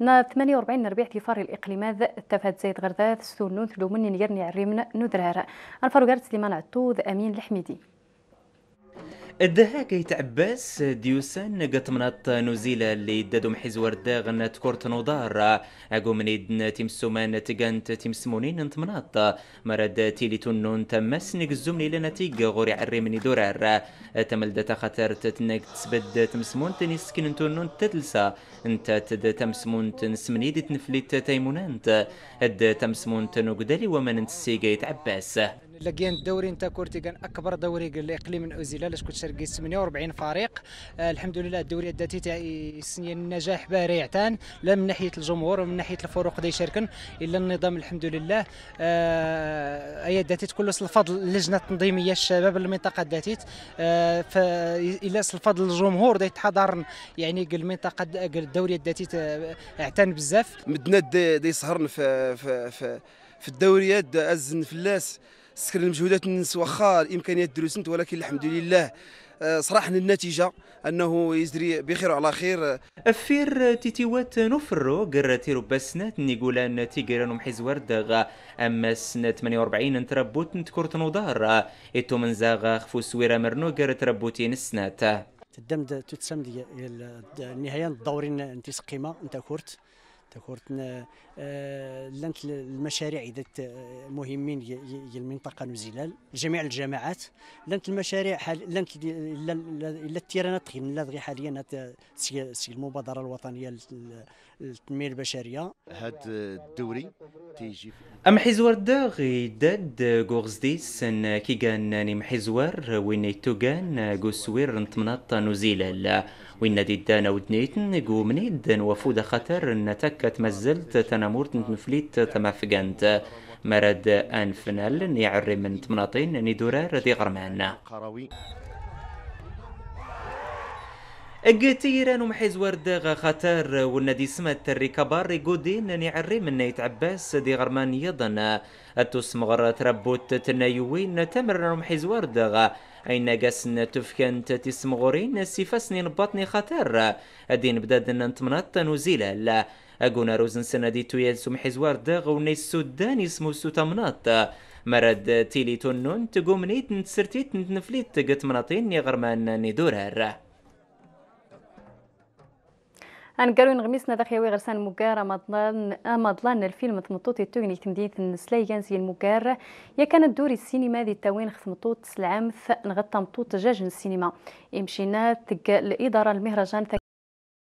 نا 48 نربيع تفار الإقليمات تفاد زيد غرداث سنون ثلومن يرني عريمن نودرار الفاروقات سليمان عطوذ أمين الحميدي الدهاك يتعباس ديوسان قط منط نوزيلا اللي دادوم وردا غنات كورت نودار اقو من يدن تمسومان تقانت تمسمونين انت منط مرد تيلي تنون تمس نقزومني لنا تيق غوري عري مني دورار تملد خطر تتنك تسبد تمسمون تنسكن تنون تتلسا انت تد تمسمون تنسمني دي تنفليت تايمونانت اد تمسمون تنو قدالي ومن انتسيق يتعباس الا كان الدوري نتا كورتي كان اكبر دوري الاقليم من اوزيلا لاش كنت شارك 48 فريق آه الحمد لله الدوري الذاتي تاع سنين بارع تان لا من ناحيه الجمهور ومن ناحيه الفرق اللي يشاركن الا النظام الحمد لله آه اي الذاتي تكلس الفضل اللجنه التنظيميه الشباب المنطقه الذاتي آه الا الفضل الجمهور اللي تحضر يعني المنطقه الدوري الذاتي آه، اعتن بزاف مدنا دي, سهرن في في في, في الدوريات ازن فلاس سكر المجهودات الناس واخا الامكانيات الدروس ولكن الحمد لله آه، صراحة النتيجة أنه يزري بخير وعلى خير أفير تيتيوات نفرو قرة تيروبا سنات نيقولان تيقيران محيز وردغ أما سنة 48 نتربوت كورت نودار إتو منزاغ خفو سويرا مرنو قرة تربوتين السنات تدمد تتسمد النهاية انت سقيمه انت كورت تكورتنا آه، لانت المشاريع ذات مهمين للمنطقه نوزيلال جميع الجماعات لانت المشاريع لانت الا التيرانات لا حاليا سي المبادره الوطنيه للتنميه البشريه هذا الدوري أم حزور داغي داد غورزديسن كي كان محزور وين توغان جو سوير نو نوزيلال وين دانا ودنيتن غو منيد وفود خطر نتاكا تمازلت تنامورت نفليت تمافقانت مرد أنفنال يعري من تمناطين ندورار دي غرمان قتيران ومحيز ورد غا خطر والنادي سمت الركبار قودين نعري من نيت عباس دي غرمان يضن التوس مغرة تربوت تنايوين تمر ومحيز ورد غا اين قسن تفكن تسمغورين سيفاسني نبطني خطر ادين بداد نتمنط لا اقونا روزن سندي تويل سمحيز ورد غا وني السودان اسمو سوتمنات مرد تيلي تنون تقوم نيت نتسرتيت نتنفليت قت مناطين يغرمان ندورها أنا قالوا إن غميسنا ذخيوي غرسان مقارة مضلان آه، الفيلم ثمطوط التوغني تمديث النسلي زي المقارة يا كانت دوري السينما ذي التوين خثمطوط العام نغطى مطوط جاج السينما يمشينا تقال الإدارة المهرجان